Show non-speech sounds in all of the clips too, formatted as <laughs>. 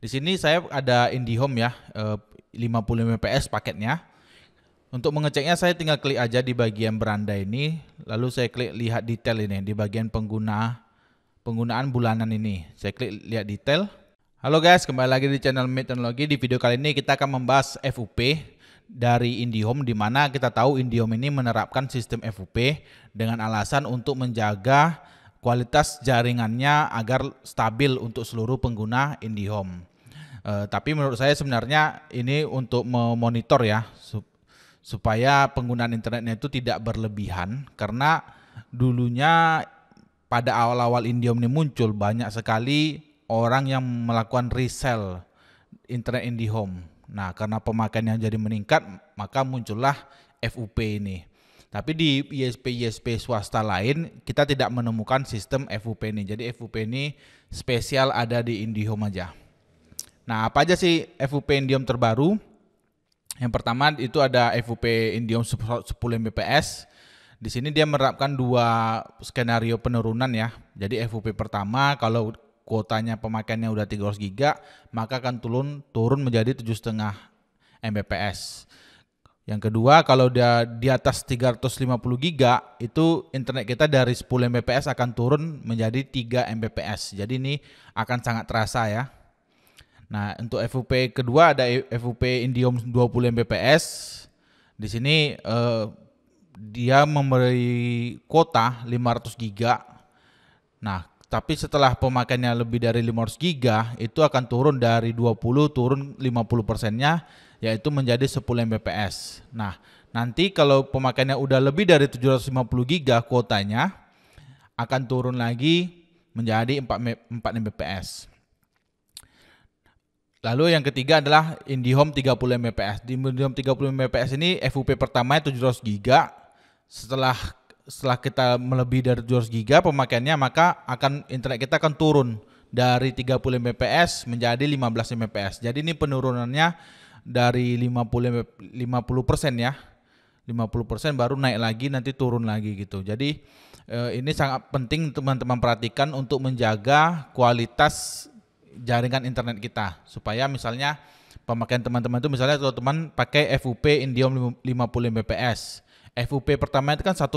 Di sini saya ada IndiHome ya, 50 eh, Mbps paketnya. Untuk mengeceknya saya tinggal klik aja di bagian beranda ini, lalu saya klik lihat detail ini di bagian pengguna penggunaan bulanan ini. Saya klik lihat detail. Halo guys, kembali lagi di channel Mid Teknologi. Di video kali ini kita akan membahas FUP dari IndiHome di mana kita tahu IndiHome ini menerapkan sistem FUP dengan alasan untuk menjaga kualitas jaringannya agar stabil untuk seluruh pengguna IndiHome. Uh, tapi menurut saya sebenarnya ini untuk memonitor ya sup supaya penggunaan internetnya itu tidak berlebihan karena dulunya pada awal-awal Indium ini muncul banyak sekali orang yang melakukan resell internet IndiHome. Nah, karena pemakaian yang jadi meningkat, maka muncullah FUP ini. Tapi di ISP-ISP swasta lain kita tidak menemukan sistem FUP ini. Jadi FUP ini spesial ada di IndiHome aja. Nah, apa aja sih FUP indium terbaru? Yang pertama itu ada FUP indium 10 Mbps. Di sini dia menerapkan dua skenario penurunan ya. Jadi FUP pertama kalau kuotanya pemakaiannya udah 300 giga, maka akan turun turun menjadi 7,5 Mbps. Yang kedua, kalau dia di atas 350 giga, itu internet kita dari 10 Mbps akan turun menjadi 3 Mbps. Jadi ini akan sangat terasa ya Nah, untuk FUP kedua ada FUP Indium 20 Mbps. Di sini eh, dia memberi kuota 500 giga. Nah, tapi setelah pemakaiannya lebih dari 500 giga, itu akan turun dari 20 turun 50 persennya, yaitu menjadi 10 Mbps. Nah, nanti kalau pemakaiannya udah lebih dari 750 giga kuotanya, akan turun lagi menjadi 4, 4 Mbps. Lalu yang ketiga adalah IndiHome 30 Mbps. Di IndiHome 30 Mbps ini FUP pertama 700 GB. Setelah setelah kita melebihi dari 700 GB pemakaiannya maka akan internet kita akan turun dari 30 Mbps menjadi 15 Mbps. Jadi ini penurunannya dari 50 50% ya. 50% baru naik lagi nanti turun lagi gitu. Jadi eh, ini sangat penting teman-teman perhatikan untuk menjaga kualitas jaringan internet kita supaya misalnya pemakaian teman-teman itu misalnya kalau teman pakai FUP Indium 50 Mbps. FUP pertama itu kan 1,2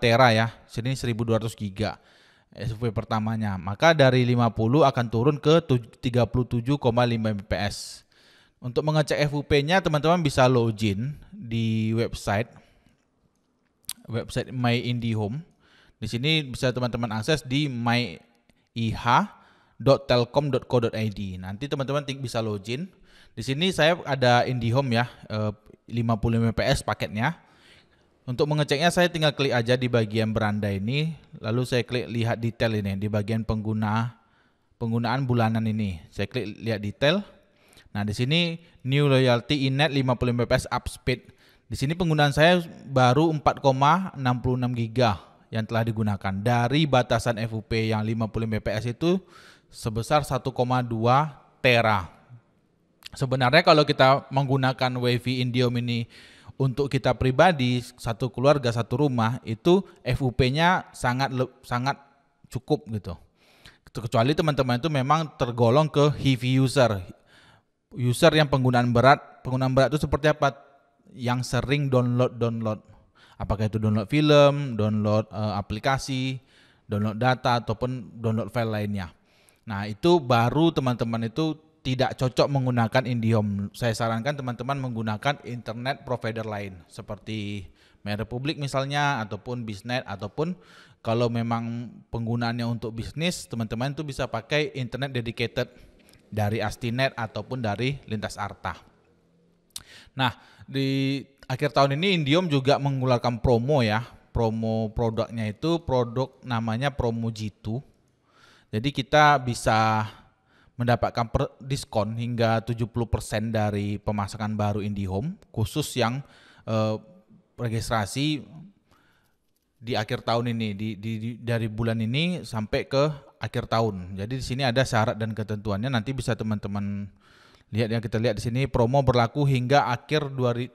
tera ya. Sini 1200 giga. FUP pertamanya. Maka dari 50 akan turun ke 37,5 Mbps. Untuk mengecek FUP-nya teman-teman bisa login di website website My IndiHome. Di sini bisa teman-teman akses di My IH. .telkom.co.id. Nanti teman-teman bisa login. Di sini saya ada IndiHome ya, 50 eh, Mbps paketnya. Untuk mengeceknya saya tinggal klik aja di bagian beranda ini, lalu saya klik lihat detail ini di bagian pengguna penggunaan bulanan ini. Saya klik lihat detail. Nah, di sini new loyalty inet 50 Mbps up speed. Di sini penggunaan saya baru 4,66 giga yang telah digunakan dari batasan FUP yang 50 Mbps itu sebesar 1,2 tera. Sebenarnya kalau kita menggunakan Wifi Indium ini untuk kita pribadi satu keluarga satu rumah itu FUP-nya sangat sangat cukup gitu. Kecuali teman-teman itu memang tergolong ke heavy user. User yang penggunaan berat, penggunaan berat itu seperti apa? Yang sering download-download. Apakah itu download film, download uh, aplikasi, download data ataupun download file lainnya. Nah, itu baru teman-teman itu tidak cocok menggunakan IndiHome. Saya sarankan teman-teman menggunakan internet provider lain seperti MyRepublic misalnya ataupun Bisnet ataupun kalau memang penggunaannya untuk bisnis, teman-teman itu bisa pakai internet dedicated dari Astinet ataupun dari Lintas Arta. Nah, di akhir tahun ini Indiom juga mengeluarkan promo ya. Promo produknya itu produk namanya promo Jitu. Jadi kita bisa mendapatkan per, diskon hingga 70% dari pemasakan baru IndiHome khusus yang eh, registrasi di akhir tahun ini di, di, di dari bulan ini sampai ke akhir tahun. Jadi di sini ada syarat dan ketentuannya nanti bisa teman-teman Lihat yang kita lihat di sini promo berlaku hingga akhir 31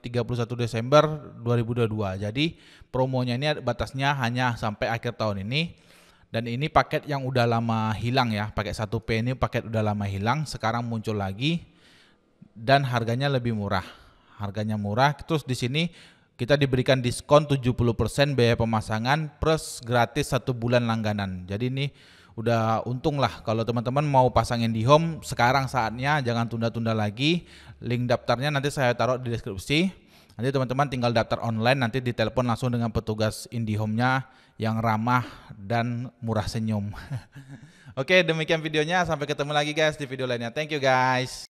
Desember 2022. Jadi promonya ini batasnya hanya sampai akhir tahun ini. Dan ini paket yang udah lama hilang ya. Paket 1P ini paket udah lama hilang, sekarang muncul lagi dan harganya lebih murah. Harganya murah. Terus di sini kita diberikan diskon 70% biaya pemasangan plus gratis satu bulan langganan. Jadi ini udah untung lah kalau teman-teman mau pasangin di home sekarang saatnya jangan tunda-tunda lagi link daftarnya nanti saya taruh di deskripsi nanti teman-teman tinggal daftar online nanti ditelepon langsung dengan petugas IndiHome-nya yang ramah dan murah senyum <laughs> oke demikian videonya sampai ketemu lagi guys di video lainnya thank you guys